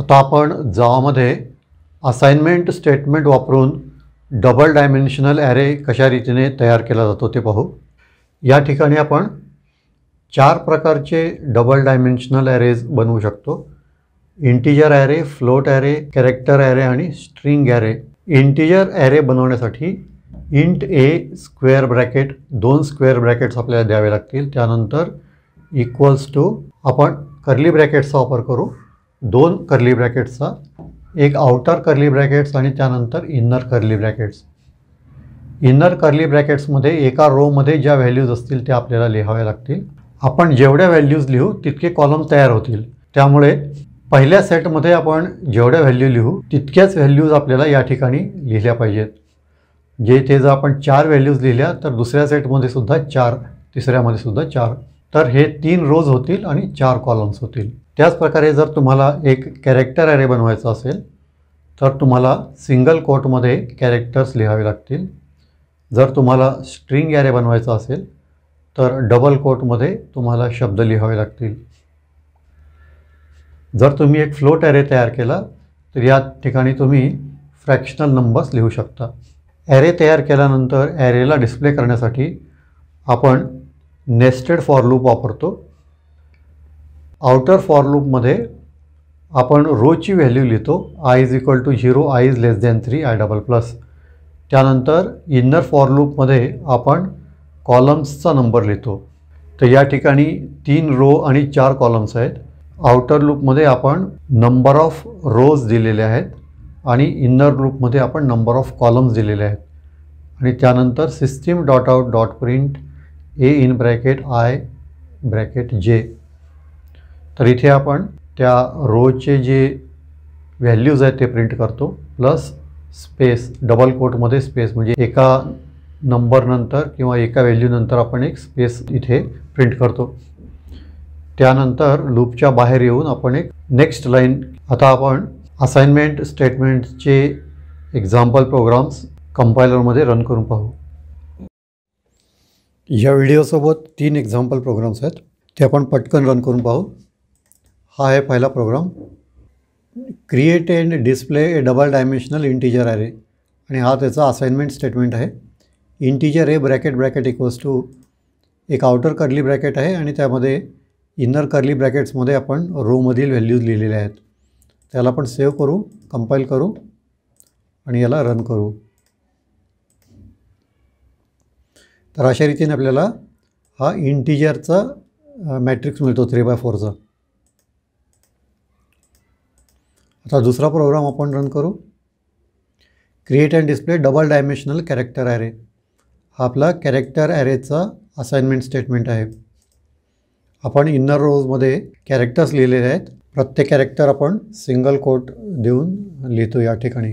आता आपण जावामध्ये असाइनमेंट स्टेटमेंट वापरून डबल डायमेन्शनल ॲरे कशा रीतीने तयार केला जातो ते पाहू या ठिकाणी आपण चार प्रकारचे डबल डायमेन्शनल ॲरेज बनवू शकतो integer array float array character array आणि स्ट्रिंग ॲरे इंटीजर ॲरे बनवण्यासाठी इंट ए स्क्वेअर ब्रॅकेट दोन स्क्वेअर ब्रॅकेट्स आपल्याला द्यावे लागतील त्यानंतर इक्वल्स टू आपण कर्ली ब्रॅकेट्सचा वापर करू दोन कर्ली ब्रॅकेट्सचा एक आउटर कर्ली ब्रॅकेट्स आणि त्यानंतर inner curly brackets inner curly ब्रॅकेट्समध्ये एका रोमध्ये ज्या व्हॅल्यूज असतील त्या आपल्याला लिहाव्या लागतील आपण जेवढ्या व्हॅल्यूज लिहू तितके कॉलम तयार होतील त्यामुळे पहिल्या सेटमध्ये आपण जेवढ्या व्हॅल्यू लिहू तितक्याच व्हॅल्यूज आपल्याला या ठिकाणी लिहिल्या पाहिजेत जे ते जर आपण चार व्हॅल्यूज लिहिल्या तर दुसऱ्या सेटमध्ये सुद्धा चार तिसऱ्यामध्ये सुद्धा चार तर हे तीन रोज होतील आणि चार कॉलम्स होतील त्याचप्रकारे जर तुम्हाला एक कॅरेक्टर ॲरे बनवायचा असेल तर तुम्हाला सिंगल कोटमध्ये कॅरेक्टर्स लिहावे लागतील जर तुम्हाला स्ट्रिंग ॲरे बनवायचा असेल तर डबल कोटमध्ये तुम्हाला शब्द लिहावे लागतील जर तुम्ही एक फ्लोट ॲरे तयार केला तर या ठिकाणी तुम्ही फ्रॅक्शनल नंबर्स लिहू शकता ॲरे तयार केल्यानंतर ॲरेला डिस्प्ले करण्यासाठी आपण नेस्टेड फॉर लूप वापरतो आउटर फॉर लूपमध्ये आपण रोची व्हॅल्यू लिहितो I is equal to zero I is less than three I double plus त्यानंतर इन्नर फॉर लूपमध्ये आपण कॉलम्सचा नंबर लिहितो तर या ठिकाणी तीन रो आणि चार कॉलम्स आहेत आउटर लूपमध्ये आपण नंबर ऑफ रोज दिलेले आहेत आणि इन्नर लूपमध्ये आपण नंबर ऑफ कॉलम्स दिलेले आहेत आणि त्यानंतर system dot out dot print A in bracket I bracket जे तर इथे आपण त्या रोचे जे व्हॅल्यूज आहेत ते प्रिंट करतो प्लस स्पेस डबल कोटमध्ये स्पेस म्हणजे एका नंबरनंतर किंवा एका व्हॅल्यूनंतर आपण एक स्पेस इथे प्रिंट करतो त्यानंतर लूपच्या बाहेर येऊन आपण एक नेक्स्ट लाईन आता आपण असाइनमेंट स्टेटमेंटचे एक्झाम्पल प्रोग्राम्स कंपायलरमध्ये रन करून पाहू या व्हिडिओसोबत तीन एक्झाम्पल प्रोग्राम्स आहेत ते आपण पटकन रन करून पाहू हा आहे पहिला program create and display A double dimensional integer array आणि हा त्याचा असाइनमेंट स्टेटमेंट आहे integer A bracket bracket equals to एक आउटर कर्ली ब्रॅकेट आहे आणि त्यामध्ये इनर कर्ली ब्रॅकेट्समध्ये आपण रोमधील व्हॅल्यूज लिहिलेले आहेत त्याला आपण सेव्ह करू कंपाईल करू आणि याला रन करू तर अशा रीतीने आपल्याला हा इंटीजरचा मॅट्रिक्स मिळतो थ्री बाय फोरचा आता दुसरा प्रोग्राम आपण रन करू create and display double dimensional character array हा आपला कॅरेक्टर ॲरेचा असाइनमेंट स्टेटमेंट आहे आपण इनर रोजमध्ये कॅरेक्टर्स लिहिलेले आहेत प्रत्येक कॅरेक्टर आपण सिंगल कोट देऊन लिहितो या ठिकाणी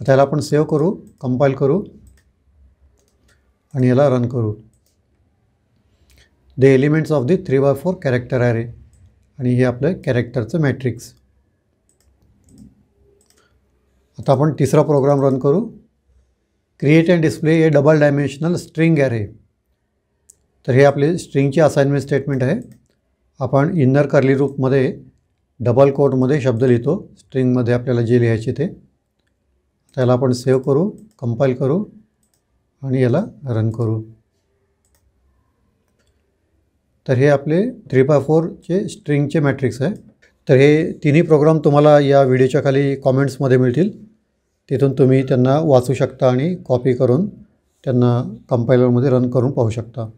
आता याला आपण सेव्ह करू कंपाईल करू आणि याला रन करू the elements of the three by four character array आणि हे आपलं कॅरेक्टरचं मॅट्रिक्स आता आपण तिसरा प्रोग्राम रन करू क्रिएट अँड डिस्प्ले हे डबल डायमेन्शनल स्ट्रिंग ॲरे तर हे आपले स्ट्रिंगचे असाइनमेंट स्टेटमेंट आहे आपण इन्नर कर्ली रूपमध्ये डबल कोटमध्ये शब्द लिहितो स्ट्रिंगमध्ये आपल्याला जे लिहायचे ते त्याला आपण सेव्ह करू कंपाईल करू आणि याला रन करू तर हे आपले थ्री बाय फोरचे स्ट्रिंगचे मॅट्रिक्स आहे तर हे तिन्ही प्रोग्राम तुम्हाला या व्हिडिओच्या खाली कॉमेंट्समध्ये मिळतील तिथून तुम्ही त्यांना वाचू शकता आणि कॉपी करून त्यांना कंपायलरमध्ये रन करून पाहू शकता